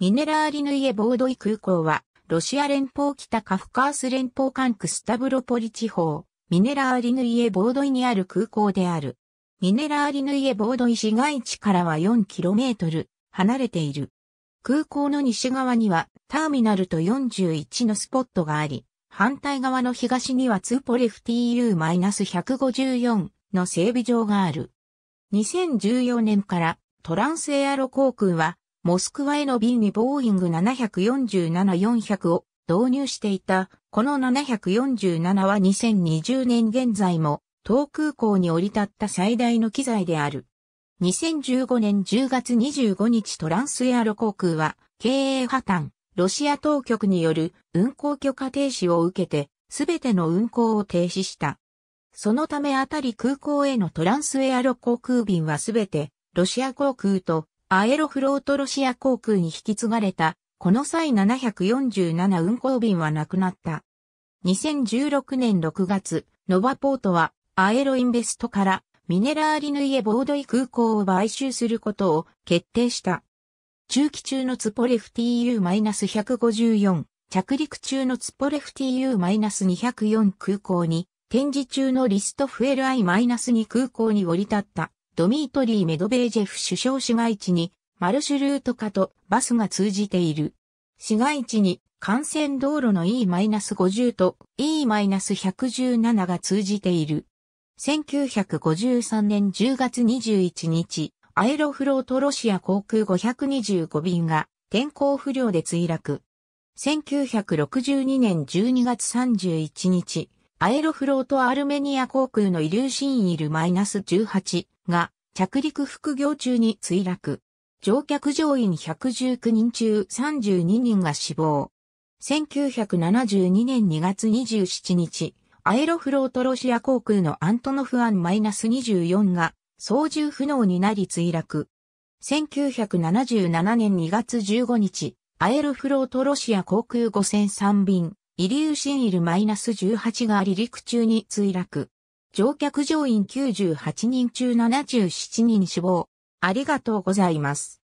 ミネラーリヌイエボードイ空港は、ロシア連邦北カフカース連邦管区スタブロポリ地方、ミネラーリヌイエボードイにある空港である。ミネラーリヌイエボードイ市街地からは 4km 離れている。空港の西側にはターミナルと41のスポットがあり、反対側の東にはツーポレフ TU-154 の整備場がある。2014年からトランスエアロ航空はモスクワへの便にボーイング747-400を導入していた。この747は2020年現在も東空港に降り立った最大の機材である。2015年10月25日トランスエアロ航空は経営破綻、ロシア当局による運航許可停止を受けて、すべての運航を停止した。そのためあたり空港へのトランスエアロ航空便はすべてロシア航空とアエロフロートロシア航空に引き継がれた、この際747運航便はなくなった。2016年6月、ノバポートはアエロインベストからミネラーリヌイエボードイ空港を買収することを決定した。中期中のツポレフ TU-154、着陸中のツポレフ TU-204 空港に、展示中のリストフ LI-2 空港に降り立った。ドミートリー・メドベージェフ首相市街地にマルシュルート化とバスが通じている。市街地に幹線道路の E-50 と E-117 が通じている。1953年10月21日、アエロフロートロシア航空525便が天候不良で墜落。1962年12月31日、アエロフロートアルメニア航空のイリューシンイル -18、が着陸副業中に墜落。乗客乗員119人中32人が死亡。1972年2月27日、アエロフロートロシア航空のアントノフアン -24 が操縦不能になり墜落。1977年2月15日、アエロフロートロシア航空5003便、イリューシンイル -18 が離陸中に墜落。乗客乗員98人中77人死亡。ありがとうございます。